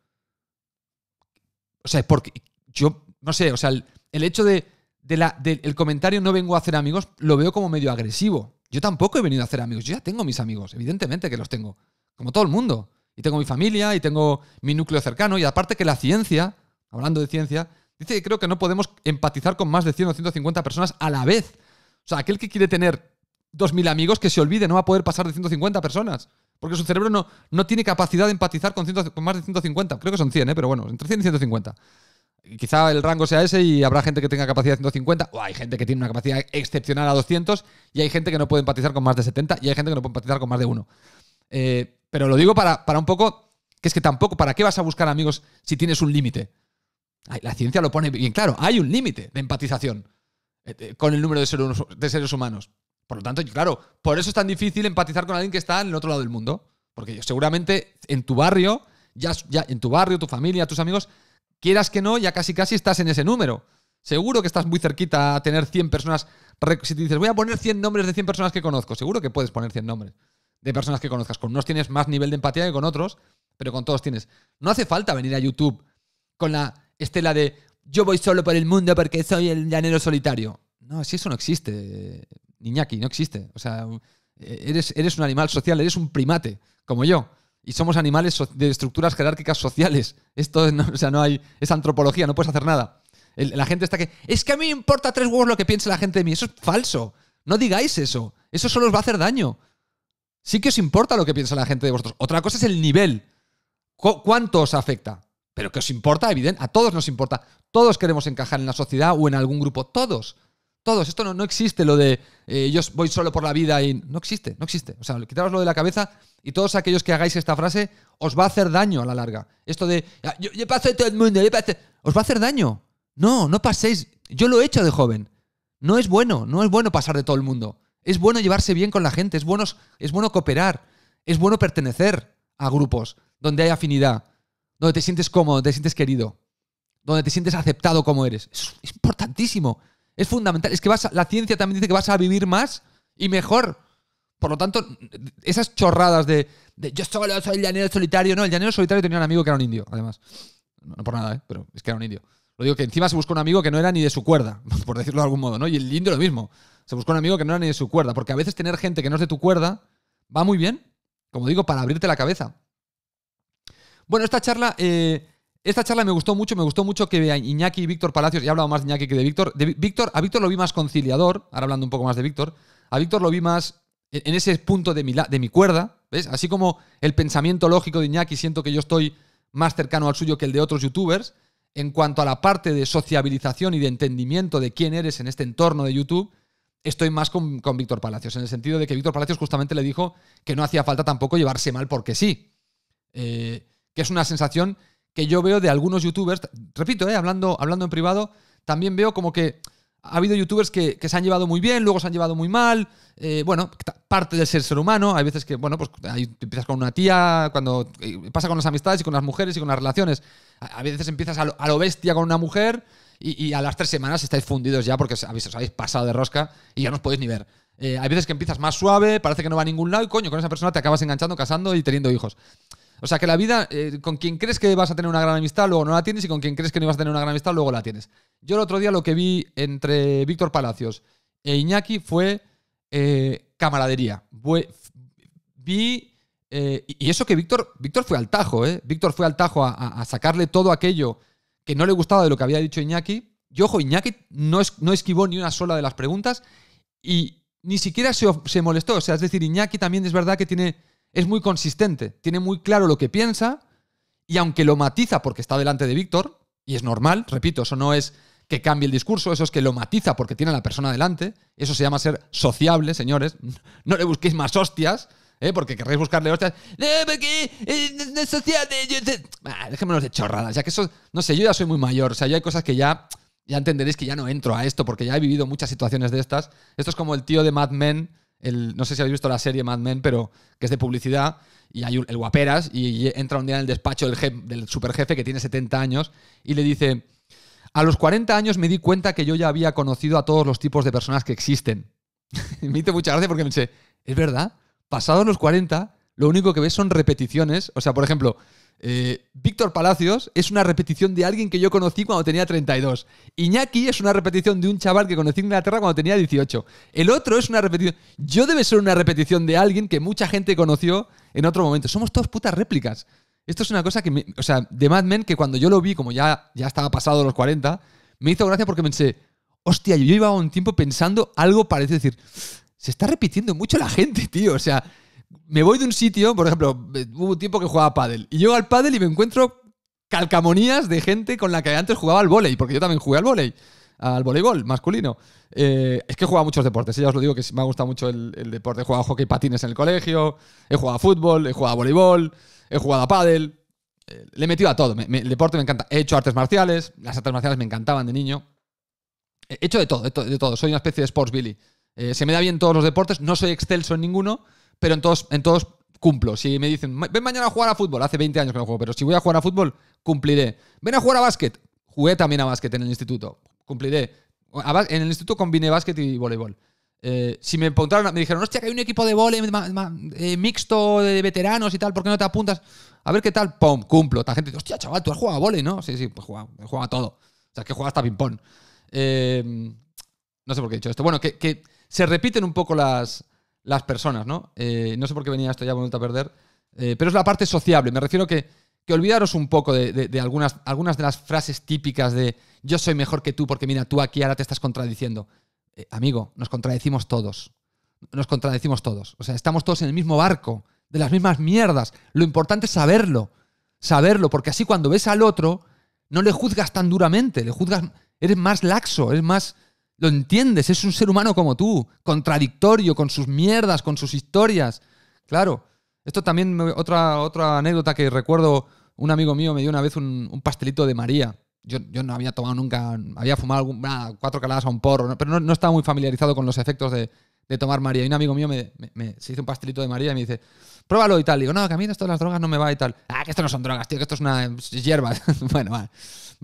O sea, porque yo, no sé, o sea, el, hecho de, la, del comentario no vengo a hacer amigos lo veo como medio agresivo. Yo tampoco he venido a hacer amigos, yo ya tengo mis amigos, evidentemente que los tengo como todo el mundo. Y tengo mi familia y tengo mi núcleo cercano. Y aparte que la ciencia, hablando de ciencia, dice que creo que no podemos empatizar con más de 100 o 150 personas a la vez. O sea, aquel que quiere tener 2.000 amigos que se olvide, no va a poder pasar de 150 personas. Porque su cerebro no, no tiene capacidad de empatizar con, más de 150. Creo que son 100, ¿eh? pero bueno, entre 100 y 150. quizá el rango sea ese y habrá gente que tenga capacidad de 150, o hay gente que tiene una capacidad excepcional a 200, y hay gente que no puede empatizar con más de 70, y hay gente que no puede empatizar con más de uno Eh, pero lo digo para, para un poco, que es que tampoco, ¿para qué vas a buscar amigos si tienes un límite? La ciencia lo pone bien claro, hay un límite de empatización eh, con el número de seres, humanos. Por lo tanto, claro, por eso es tan difícil empatizar con alguien que está en el otro lado del mundo. Porque seguramente en tu barrio, ya, ya en tu barrio, tu familia, tus amigos, quieras que no, ya casi casi estás en ese número. Seguro que estás muy cerquita a tener 100 personas. Si te dices, voy a poner 100 nombres de 100 personas que conozco, seguro que puedes poner 100 nombres de personas que conozcas. Con unos tienes más nivel de empatía que con otros, pero con todos tienes. No hace falta venir a YouTube con la estela de yo voy solo por el mundo porque soy el llanero solitario. No, si eso no existe, Niñaki, no existe. O sea, eres, eres un animal social, eres un primate, como yo. Y somos animales de estructuras jerárquicas sociales. Esto no, o sea, no hay. Es antropología, no puedes hacer nada. la gente está que. Es que a mí me importa tres huevos lo que piense la gente de mí. Eso es falso. No digáis eso. Eso solo os va a hacer daño. Sí que os importa lo que piensa la gente de vosotros. Otra cosa es el nivel. ¿Cuánto os afecta? Pero que os importa, evidente. A todos nos importa. Todos queremos encajar en la sociedad o en algún grupo. Todos. Todos. Esto no, existe lo de eh, yo voy solo por la vida y. No existe, no existe. O sea, lo de la cabeza y todos aquellos que hagáis esta frase os va a hacer daño a la larga. Esto de ah, yo, paso de todo el mundo, yo pasé. Os va a hacer daño. No, no paséis. Yo lo he hecho de joven. No es bueno, no es bueno pasar de todo el mundo. Es bueno llevarse bien con la gente, es bueno, es bueno cooperar, es bueno pertenecer a grupos donde hay afinidad, donde te sientes cómodo, donde te sientes querido, donde te sientes aceptado como eres. es importantísimo, es fundamental. Es que vas la ciencia también dice que vas a vivir más y mejor. Por lo tanto, esas chorradas de, yo soy el llanero solitario. No, el llanero solitario tenía un amigo que era un indio, además. No, por nada, ¿eh? pero es que era un indio. Lo digo que encima se buscó un amigo que no era ni de su cuerda, por decirlo de algún modo, ¿no? Y el indio lo mismo se buscó un amigo que no era ni de su cuerda, porque a veces tener gente que no es de tu cuerda va muy bien, como digo, para abrirte la cabeza. Bueno, esta charla, eh, esta charla me gustó mucho, me gustó mucho que Iñaki y Víctor Palacios, ya he hablado más de Iñaki que de Víctor, de Víctor a Víctor lo vi más conciliador, ahora hablando un poco más de Víctor, a Víctor lo vi más en ese punto de mi, de mi cuerda, ¿ves? Así como el pensamiento lógico de Iñaki, siento que yo estoy más cercano al suyo que el de otros youtubers, en cuanto a la parte de sociabilización y de entendimiento de quién eres en este entorno de YouTube, estoy más con, Víctor Palacios, en el sentido de que Víctor Palacios justamente le dijo que no hacía falta tampoco llevarse mal porque sí. Eh, que es una sensación que yo veo de algunos youtubers, repito, eh, hablando, hablando en privado, también veo como que ha habido youtubers que, se han llevado muy bien, luego se han llevado muy mal, eh, bueno, parte del ser ser humano, hay veces que, bueno, pues ahí empiezas con una tía, cuando pasa con las amistades y con las mujeres y con las relaciones, a, veces empiezas a lo bestia con una mujer, y, a las tres semanas estáis fundidos ya porque os habéis, habéis pasado de rosca y ya no os podéis ni ver. Eh, hay veces que empiezas más suave, parece que no va a ningún lado y coño, con esa persona te acabas enganchando, casando y teniendo hijos. O sea que la vida, eh, con quien crees que vas a tener una gran amistad, luego no la tienes, y con quien crees que no vas a tener una gran amistad, luego la tienes. Yo el otro día lo que vi entre Víctor Palacios e Iñaki fue eh, camaradería. Vi. y eso que Víctor, Víctor fue al tajo, ¿eh? Víctor fue al tajo a sacarle todo aquello que no le gustaba de lo que había dicho Iñaki. Y ojo, Iñaki no, es, no esquivó ni una sola de las preguntas y ni siquiera se, molestó. O sea, es decir, Iñaki también es verdad que tiene, es muy consistente, tiene muy claro lo que piensa y aunque lo matiza porque está delante de Víctor, y es normal, repito, eso no es que cambie el discurso, eso es que lo matiza porque tiene a la persona delante, eso se llama ser sociable, señores, no le busquéis más hostias, ¿eh? porque querréis buscarle hostias. Eh, porque es eh, de chorradas, ya que eso, no sé, yo ya soy muy mayor, o sea, yo hay cosas que ya, ya entenderéis que ya no entro a esto, porque ya he vivido muchas situaciones de estas. Esto es como el tío de Mad Men, el, no sé si habéis visto la serie Mad Men, pero que es de publicidad, y hay el guaperas, y entra un día en el despacho del, super del superjefe que tiene 70 años, y le dice... A los 40 años me di cuenta que yo ya había conocido a todos los tipos de personas que existen. me hizo mucha gracia porque me dice, ¿es verdad? pasados los 40, lo único que ves son repeticiones. O sea, por ejemplo, eh, Víctor Palacios es una repetición de alguien que yo conocí cuando tenía 32. Iñaki es una repetición de un chaval que conocí en Inglaterra cuando tenía 18. El otro es una repetición. Yo debe ser una repetición de alguien que mucha gente conoció en otro momento. Somos todos putas réplicas. Esto es una cosa que, me, o sea, de Mad Men, que cuando yo lo vi, como ya, ya estaba pasado los 40, me hizo gracia porque pensé, hostia, yo iba un tiempo pensando algo parece decir, se está repitiendo mucho la gente, tío. O sea, me voy de un sitio, por ejemplo, eh, hubo un tiempo que jugaba pádel y yo al pádel y me encuentro calcamonías de gente con la que antes jugaba al vóley, porque yo también jugué al vóley, al voleibol masculino. Eh, es que he jugado muchos deportes, ya os lo digo que me gusta mucho el, deporte. He jugado hockey patines en el colegio, he jugado a fútbol, he jugado a voleibol, he jugado a pádel. Eh, le he metido a todo, me, el deporte me encanta. He hecho artes marciales, las artes marciales me encantaban de niño. He hecho de todo, de todo. Soy una especie de sports Billy. Eh, se me da bien todos los deportes, no soy excelso en ninguno, pero en todos, en todos cumplo. Si me dicen, ven mañana a jugar a fútbol, hace 20 años que no juego, pero si voy a jugar a fútbol, cumpliré. Ven a jugar a básquet, jugué también a básquet en el instituto, cumpliré. En el instituto combiné básquet y voleibol. Eh, si me encontraron, me dijeron, hostia, que hay un equipo de vole eh, mixto de veteranos y tal, ¿por qué no te apuntas? A ver qué tal, ¡pum! Cumplo. La gente dice, hostia, chaval, tú has jugado a vole, ¿no? Sí, sí, pues juega todo. O sea, que juega hasta ping-pong. no sé por qué he dicho esto. Bueno, que se repiten un poco las, personas, ¿no? Eh, no sé por qué venía esto ya vuelta a perder, eh, pero es la parte sociable. Me refiero que, que olvidaros un poco de, algunas, algunas de las frases típicas de yo soy mejor que tú porque mira, tú aquí ahora te estás contradiciendo. Eh, amigo, nos contradecimos todos. Nos contradecimos todos. O sea, estamos todos en el mismo barco, de las mismas mierdas. Lo importante es saberlo. Saberlo, porque así cuando ves al otro, no le juzgas tan duramente, le juzgas, eres más laxo, eres más lo entiendes, es un ser humano como tú, contradictorio con sus mierdas, con sus historias. Claro, esto también, otra, otra anécdota que recuerdo, un amigo mío me dio una vez un, pastelito de María. Yo, no había tomado nunca, había fumado ah, cuatro caladas a un porro, pero no, no, estaba muy familiarizado con los efectos de, de tomar María. Y un amigo mío me, se hizo un pastelito de María y me dice, pruébalo y tal. digo, no, que a mí esto de las drogas no me va y tal. Ah, que esto no son drogas, tío, que esto es una hierba. bueno, va.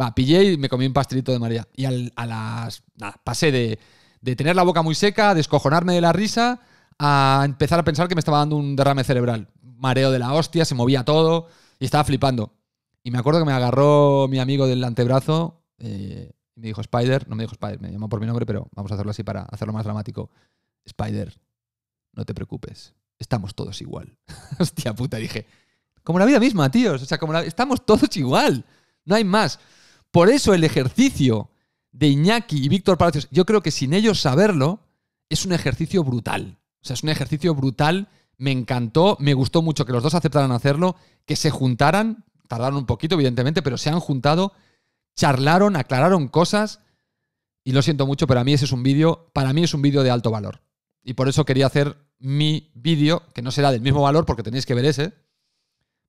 Va, pillé y me comí un pastelito de María. Y a las... pasé de, de tener la boca muy seca, descojonarme de la risa, a empezar a pensar que me estaba dando un derrame cerebral. Mareo de la hostia, se movía todo y estaba flipando. Y me acuerdo que me agarró mi amigo del antebrazo eh, y me dijo Spider, no me dijo Spider, me llamó por mi nombre, pero vamos a hacerlo así para hacerlo más dramático. Spider, no te preocupes, estamos todos igual. Hostia puta, dije, como la vida misma, tíos, o sea, como estamos todos igual, no hay más. Por eso el ejercicio de Iñaki y Víctor Palacios, yo creo que sin ellos saberlo, es un ejercicio brutal. O sea, es un ejercicio brutal. Me encantó, me gustó mucho que los dos aceptaran hacerlo, que se juntaran, tardaron un poquito, evidentemente, pero se han juntado, charlaron, aclararon cosas. Y lo siento mucho, pero a mí ese es un vídeo, para mí es un vídeo de alto valor. Y por eso quería hacer mi vídeo, que no será del mismo valor porque tenéis que ver ese,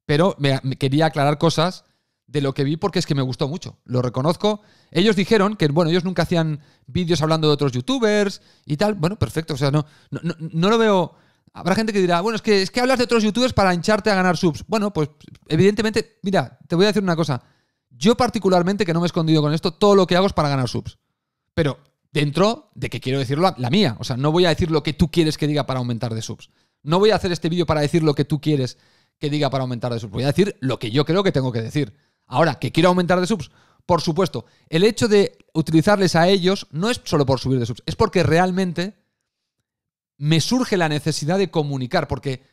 pero me, quería aclarar cosas de lo que vi porque es que me gustó mucho, lo reconozco. Ellos dijeron que, bueno, ellos nunca hacían vídeos hablando de otros youtubers y tal. Bueno, perfecto, o sea, no, no, no lo veo... Habrá gente que dirá, bueno, es que, es que hablas de otros youtubers para hincharte a ganar subs. Bueno, pues evidentemente, mira, te voy a decir una cosa. Yo particularmente, que no me he escondido con esto, todo lo que hago es para ganar subs. Pero dentro de que quiero decirlo la mía. O sea, no voy a decir lo que tú quieres que diga para aumentar de subs. No voy a hacer este vídeo para decir lo que tú quieres que diga para aumentar de subs. Voy a decir lo que yo creo que tengo que decir. Ahora, que quiero aumentar de subs, por supuesto. El hecho de utilizarles a ellos no es solo por subir de subs, es porque realmente me surge la necesidad de comunicar, porque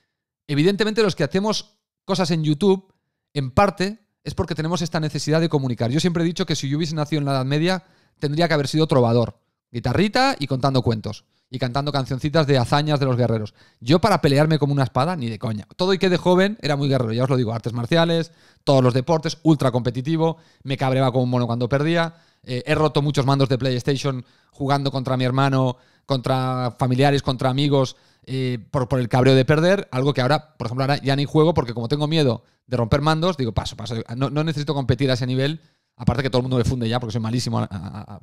evidentemente los que hacemos cosas en YouTube, en parte, es porque tenemos esta necesidad de comunicar. Yo siempre he dicho que si yo hubiese nacido en la Edad Media, tendría que haber sido trovador. Guitarrita y contando cuentos. Y cantando cancioncitas de hazañas de los guerreros. Yo para pelearme como una espada, ni de coña. Todo y que de joven era muy guerrero, ya os lo digo. Artes marciales, todos los deportes, ultra competitivo. Me cabreaba como un mono cuando perdía. Eh, he roto muchos mandos de PlayStation jugando contra mi hermano, contra familiares, contra amigos, eh, por, el cabreo de perder. Algo que ahora, por ejemplo, ya ni juego porque como tengo miedo de romper mandos, digo, paso, paso. No, necesito competir a ese nivel. Aparte que todo el mundo me funde ya porque soy malísimo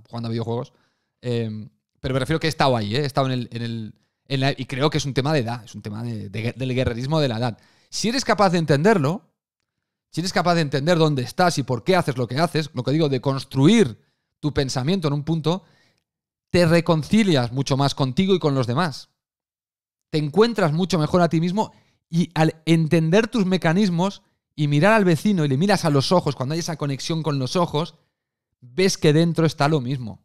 jugando a videojuegos. Em, pero me refiero que he estado ahí, ¿eh? he estado en el, y creo que es un tema de edad, es un tema del guerrerismo de la edad. Si eres capaz de entenderlo, si eres capaz de entender dónde estás y por qué haces lo que haces, lo que digo, de construir tu pensamiento en un punto, te reconcilias mucho más contigo y con los demás. Te encuentras mucho mejor a ti mismo y al entender tus mecanismos y mirar al vecino y le miras a los ojos, cuando hay esa conexión con los ojos, ves que dentro está lo mismo.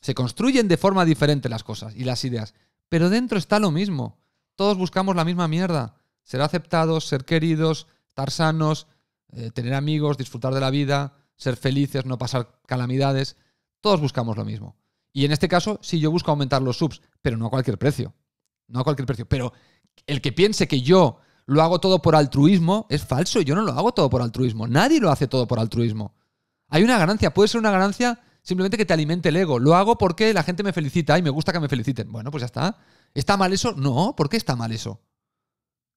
Se construyen de forma diferente las cosas y las ideas, pero dentro está lo mismo. Todos buscamos la misma mierda. Ser aceptados, ser queridos, estar sanos, eh, tener amigos, disfrutar de la vida, ser felices, no pasar calamidades. Todos buscamos lo mismo. Y en este caso, sí, yo busco aumentar los subs, pero no a cualquier precio. No a cualquier precio. Pero el que piense que yo lo hago todo por altruismo es falso. Yo no lo hago todo por altruismo. Nadie lo hace todo por altruismo. Hay una ganancia, puede ser una ganancia simplemente que te alimente el ego. Lo hago porque la gente me felicita y me gusta que me feliciten. Bueno, pues ya está. ¿Está mal eso? No, ¿por qué está mal eso?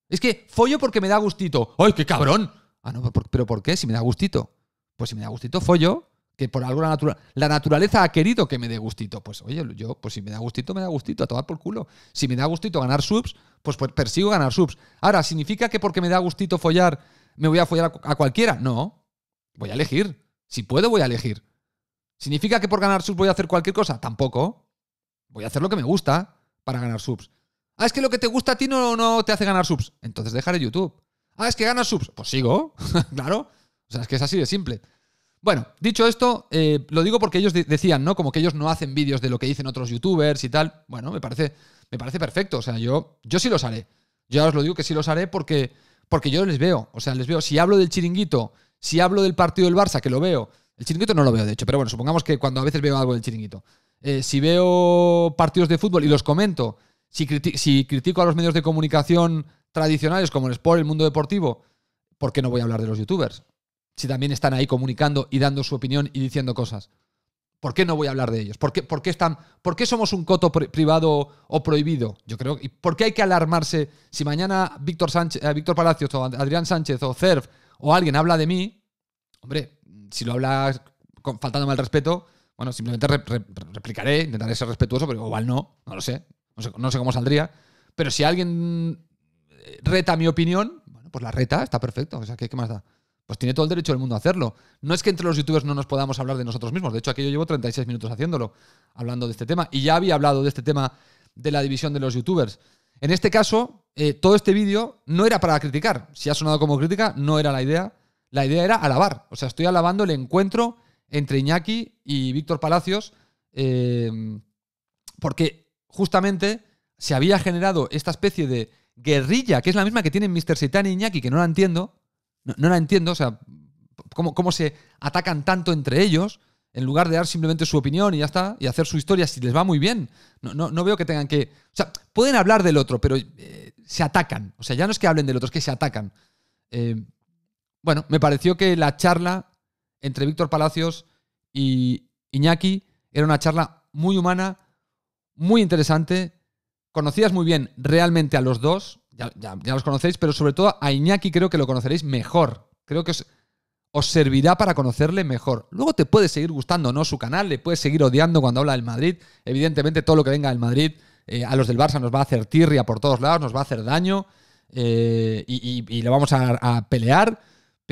Es que follo porque me da gustito. ¡Ay, qué cabrón! Ah, no, pero ¿por qué? Si me da gustito. Pues si me da gustito, follo, que por algo la, la naturaleza ha querido que me dé gustito. Pues oye, yo, pues si me da gustito, me da gustito, a tomar por culo. Si me da gustito ganar subs, pues, pues persigo ganar subs. Ahora, ¿significa que porque me da gustito follar, me voy a follar a cualquiera? No. Voy a elegir. Si puedo, voy a elegir. ¿Significa que por ganar subs voy a hacer cualquier cosa? Tampoco. Voy a hacer lo que me gusta para ganar subs. Ah, es que lo que te gusta a ti no, no te hace ganar subs. Entonces dejaré YouTube. Ah, es que ganas subs. Pues sigo, claro. O sea, es que es así de simple. Bueno, dicho esto, eh, lo digo porque ellos decían, ¿no? Como que ellos no hacen vídeos de lo que dicen otros youtubers y tal. Bueno, me parece, me parece perfecto. O sea, yo, yo sí los haré. Yo os lo digo que sí los haré porque, porque yo les veo. O sea, les veo. Si hablo del chiringuito, si hablo del partido del Barça, que lo veo, el chiringuito no lo veo, de hecho, pero bueno, supongamos que cuando a veces veo algo del chiringuito. Eh, si veo partidos de fútbol y los comento, si, critico, a los medios de comunicación tradicionales como el Sport, el mundo deportivo, ¿por qué no voy a hablar de los youtubers? Si también están ahí comunicando y dando su opinión y diciendo cosas. ¿Por qué no voy a hablar de ellos? ¿Por qué, por somos un coto privado o prohibido? Yo creo. por qué hay que alarmarse? Si mañana Víctor, eh, Víctor Palacios o Adrián Sánchez o CERF o alguien habla de mí, hombre, si lo hablas con, faltándome al respeto, bueno, simplemente replicaré, intentaré ser respetuoso, pero igual no, no lo sé, no sé, cómo saldría. Pero si alguien eh, reta mi opinión, bueno, pues la reta, está perfecto, o sea, ¿qué, más da? Pues tiene todo el derecho del mundo a hacerlo. No es que entre los youtubers no nos podamos hablar de nosotros mismos, de hecho aquí yo llevo 36 minutos haciéndolo, hablando de este tema, y ya había hablado de este tema de la división de los youtubers. En este caso, eh, todo este vídeo no era para criticar. Si ha sonado como crítica, no era la idea la idea era alabar. O sea, estoy alabando el encuentro entre Iñaki y Víctor Palacios, eh, porque justamente se había generado esta especie de guerrilla, que es la misma que tienen Mr. Seitan y e Iñaki, que no la entiendo, no, la entiendo, o sea, cómo, cómo se atacan tanto entre ellos, en lugar de dar simplemente su opinión y ya está, y hacer su historia si les va muy bien. No, no, veo que tengan que... O sea, pueden hablar del otro, pero eh, se atacan. O sea, ya no es que hablen del otro, es que se atacan. Eh, bueno, me pareció que la charla entre Víctor Palacios y Iñaki era una charla muy humana, muy interesante. Conocías muy bien realmente a los dos, ya, los conocéis, pero sobre todo a Iñaki creo que lo conoceréis mejor. Creo que os, servirá para conocerle mejor. Luego te puede seguir gustando o no su canal, le puedes seguir odiando cuando habla del Madrid. Evidentemente todo lo que venga del Madrid eh, a los del Barça nos va a hacer tirria por todos lados, nos va a hacer daño eh, y, le vamos a pelear.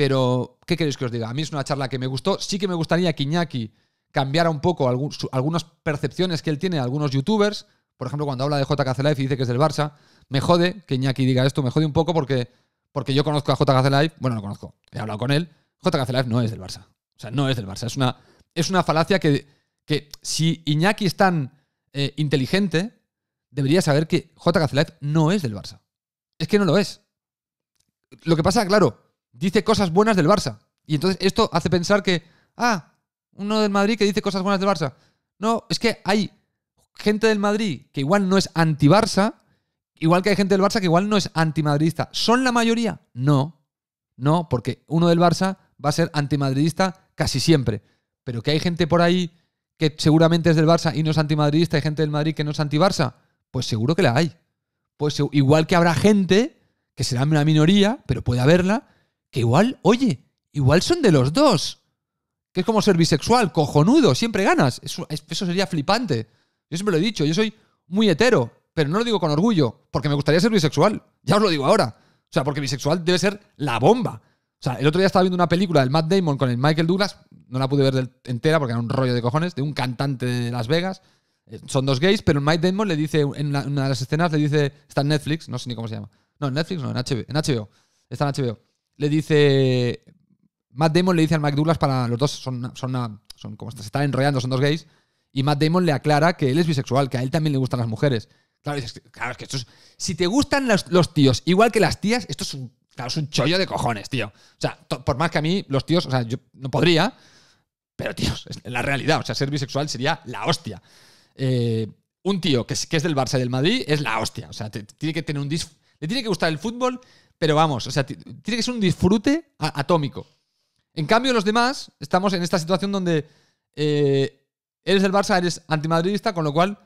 Pero, ¿qué queréis que os diga? A mí es una charla que me gustó. Sí que me gustaría que Iñaki cambiara un poco algunas percepciones que él tiene de algunos youtubers. Por ejemplo, cuando habla de JKC Live y dice que es del Barça, me jode que Iñaki diga esto, me jode un poco porque, porque yo conozco a JKC Live. Bueno, no conozco, he hablado con él. JKC no es del Barça. O sea, no es del Barça. Es una, es una falacia que, que si Iñaki es tan eh, inteligente, debería saber que JKC Life no es del Barça. Es que no lo es. Lo que pasa, claro, dice cosas buenas del Barça. Y entonces esto hace pensar que, ah, uno del Madrid que dice cosas buenas del Barça. No, es que hay gente del Madrid que igual no es anti-Barça, igual que hay gente del Barça que igual no es antimadridista. ¿Son la mayoría? No. No, porque uno del Barça va a ser antimadridista casi siempre. Pero que hay gente por ahí que seguramente es del Barça y no es antimadridista, hay gente del Madrid que no es anti-Barça, pues seguro que la hay. Pues igual que habrá gente, que será una minoría, pero puede haberla, que igual, oye, igual son de los dos. Que es como ser bisexual, cojonudo, siempre ganas. Eso, sería flipante. Yo siempre lo he dicho, yo soy muy hetero, pero no lo digo con orgullo, porque me gustaría ser bisexual. Ya os lo digo ahora. O sea, porque bisexual debe ser la bomba. O sea, el otro día estaba viendo una película del Matt Damon con el Michael Douglas, no la pude ver entera porque era un rollo de cojones, de un cantante de Las Vegas. Eh, son dos gays, pero Matt Damon le dice, en una, de las escenas le dice, está en Netflix, no sé ni cómo se llama. No, en Netflix no, en En HBO está en HBO le dice. Matt Damon le dice al McDouglas para. Los dos son, son, son como se están enrollando, son dos gays. Y Matt Damon le aclara que él es bisexual, que a él también le gustan las mujeres. Claro, claro, es que esto es, Si te gustan los, tíos igual que las tías, esto es un, claro, es un chollo de cojones, tío. O sea, por más que a mí los tíos, o sea, yo no podría, pero tíos, la realidad. O sea, ser bisexual sería la hostia. Eh, un tío que es, que es del Barça y del Madrid es la hostia. O sea, tiene que tener un dis, le tiene que gustar el fútbol, pero vamos, o sea, tiene que ser un disfrute atómico. En cambio, los demás estamos en esta situación donde eh, eres del Barça, eres antimadridista, con lo cual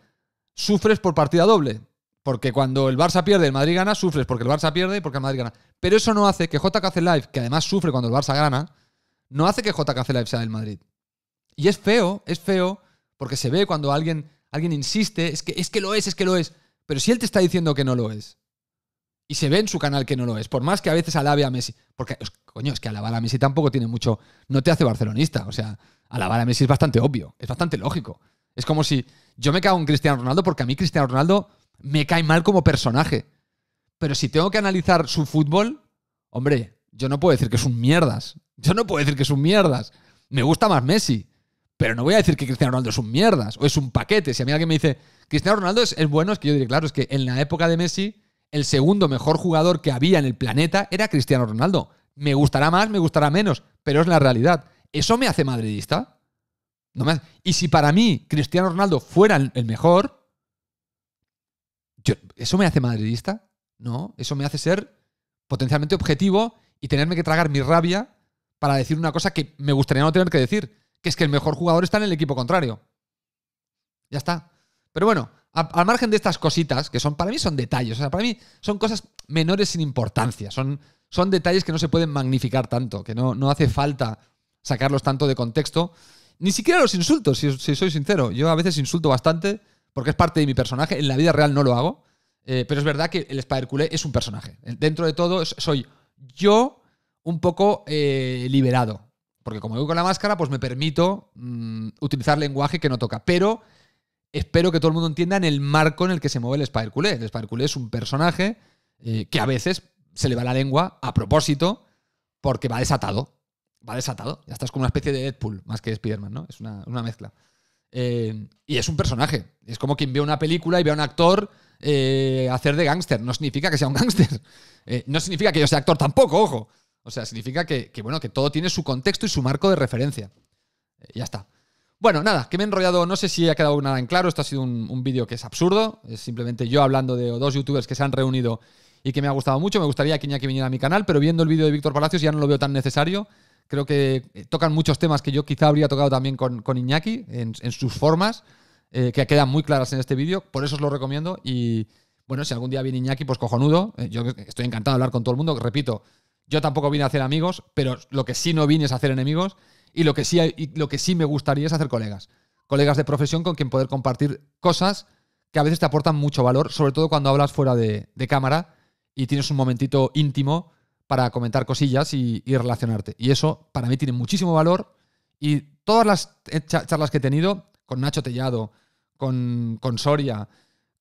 sufres por partida doble. Porque cuando el Barça pierde, el Madrid gana, sufres porque el Barça pierde y porque el Madrid gana. Pero eso no hace que JKC Live, que además sufre cuando el Barça gana, no hace que JKC Live sea del Madrid. Y es feo, es feo, porque se ve cuando alguien, alguien insiste, es que, es que lo es, es que lo es. Pero si él te está diciendo que no lo es, y se ve en su canal que no lo es, por más que a veces alabe a Messi. Porque, coño, es que alabar a Messi tampoco tiene mucho. No te hace barcelonista. O sea, alabar a Messi es bastante obvio, es bastante lógico. Es como si yo me cago en Cristiano Ronaldo porque a mí Cristiano Ronaldo me cae mal como personaje. Pero si tengo que analizar su fútbol, hombre, yo no puedo decir que es un mierdas. Yo no puedo decir que es un mierdas. Me gusta más Messi. Pero no voy a decir que Cristiano Ronaldo es un mierdas o es un paquete. Si a mí alguien me dice, Cristiano Ronaldo es, es bueno, es que yo diré, claro, es que en la época de Messi el segundo mejor jugador que había en el planeta era Cristiano Ronaldo. Me gustará más, me gustará menos, pero es la realidad. ¿Eso me hace madridista? Y si para mí Cristiano Ronaldo fuera el mejor, ¿eso me hace madridista? No, eso me hace ser potencialmente objetivo y tenerme que tragar mi rabia para decir una cosa que me gustaría no tener que decir, que es que el mejor jugador está en el equipo contrario. Ya está. Pero bueno, al margen de estas cositas, que son para mí son detalles, o sea, para mí son cosas menores sin importancia, son, son detalles que no se pueden magnificar tanto, que no, no hace falta sacarlos tanto de contexto. Ni siquiera los insultos, si, soy sincero. Yo a veces insulto bastante porque es parte de mi personaje, en la vida real no lo hago, eh, pero es verdad que el spider culé es un personaje. Dentro de todo soy yo un poco eh, liberado, porque como digo con la máscara, pues me permito mm, utilizar lenguaje que no toca, pero espero que todo el mundo entienda en el marco en el que se mueve el Spider Culé. El Spider Culé es un personaje eh, que a veces se le va la lengua a propósito porque va desatado. Va desatado. Ya estás como una especie de Deadpool, más que Spider-Man, ¿no? Es una, mezcla. Eh, y es un personaje. Es como quien ve una película y ve a un actor eh, hacer de gángster. No significa que sea un gángster. no significa que yo sea actor tampoco, ojo. O sea, significa bueno, que todo tiene su contexto y su marco de referencia. ya está. Bueno, nada, que me he enrollado, no sé si ha quedado nada en claro, esto ha sido un, vídeo que es absurdo, es simplemente yo hablando de dos youtubers que se han reunido y que me ha gustado mucho, me gustaría que Iñaki viniera a mi canal, pero viendo el vídeo de Víctor Palacios ya no lo veo tan necesario, creo que eh, tocan muchos temas que yo quizá habría tocado también con, Iñaki en, sus formas, eh, que quedan muy claras en este vídeo, por eso os lo recomiendo y bueno, si algún día viene Iñaki, pues cojonudo, eh, yo estoy encantado de hablar con todo el mundo, repito, yo tampoco vine a hacer amigos, pero lo que sí no vine es a hacer enemigos y lo que sí, lo que sí me gustaría es hacer colegas. Colegas de profesión con quien poder compartir cosas que a veces te aportan mucho valor, sobre todo cuando hablas fuera de, cámara y tienes un momentito íntimo para comentar cosillas y, relacionarte. Y eso para mí tiene muchísimo valor. Y todas las eh, charlas que he tenido con Nacho Tellado, con, con Soria,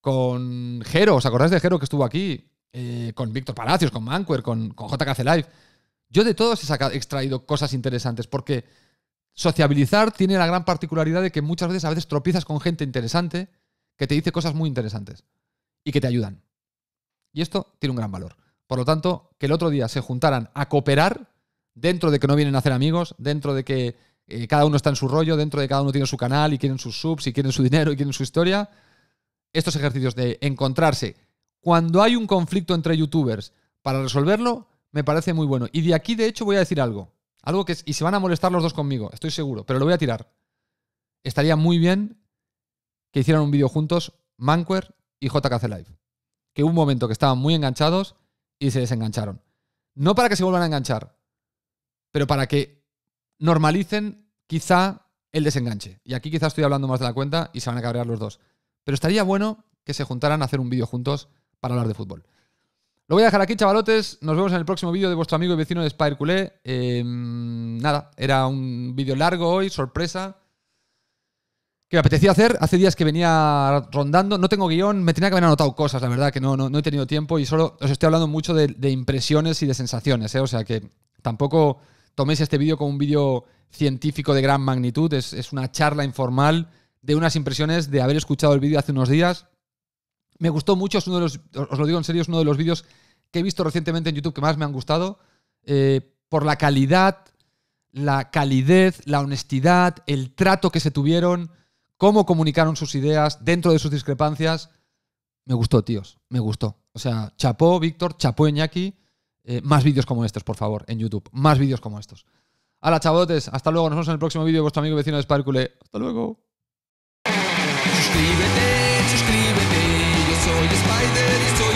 con Jero, ¿os acordáis de Jero que estuvo aquí? Eh, con Víctor Palacios, con Manquer, con, con JKC Live. Yo de todos he sacado, extraído cosas interesantes porque sociabilizar tiene la gran particularidad de que muchas veces a veces tropiezas con gente interesante que te dice cosas muy interesantes y que te ayudan. Y esto tiene un gran valor. Por lo tanto, que el otro día se juntaran a cooperar dentro de que no vienen a hacer amigos, dentro de que eh, cada uno está en su rollo, dentro de que cada uno tiene su canal y quieren sus subs y quieren su dinero y quieren su historia. Estos ejercicios de encontrarse cuando hay un conflicto entre youtubers para resolverlo me parece muy bueno. Y de aquí, de hecho, voy a decir algo. Algo que. Y se van a molestar los dos conmigo, estoy seguro, pero lo voy a tirar. Estaría muy bien que hicieran un vídeo juntos, Manquer y JKC Live. Que hubo un momento que estaban muy enganchados y se desengancharon. No para que se vuelvan a enganchar, pero para que normalicen quizá el desenganche. Y aquí quizá estoy hablando más de la cuenta y se van a cabrear los dos. Pero estaría bueno que se juntaran a hacer un vídeo juntos para hablar de fútbol. Lo voy a dejar aquí, chavalotes. Nos vemos en el próximo vídeo de vuestro amigo y vecino de Spider Culé. Em, nada, era un vídeo largo hoy, sorpresa. Que me apetecía hacer. Hace días que venía rondando. No tengo guión, me tenía que haber anotado cosas, la verdad, que no, no, he tenido tiempo y solo os estoy hablando mucho de, impresiones y de sensaciones. ¿eh? O sea que tampoco toméis este vídeo como un vídeo científico de gran magnitud. es una charla informal de unas impresiones de haber escuchado el vídeo hace unos días me gustó mucho, es uno de los, os lo digo en serio, es uno de los vídeos que he visto recientemente en YouTube que más me han gustado, eh, por la calidad, la calidez, la honestidad, el trato que se tuvieron, cómo comunicaron sus ideas dentro de sus discrepancias. Me gustó, tíos, me gustó. O sea, chapó Víctor, chapó en Eh, más vídeos como estos, por favor, en YouTube. Más vídeos como estos. hola chavotes, hasta luego. Nos vemos en el próximo vídeo vuestro amigo vecino de Sparkle. Hasta luego. Suscríbete, suscríbete. despite that it's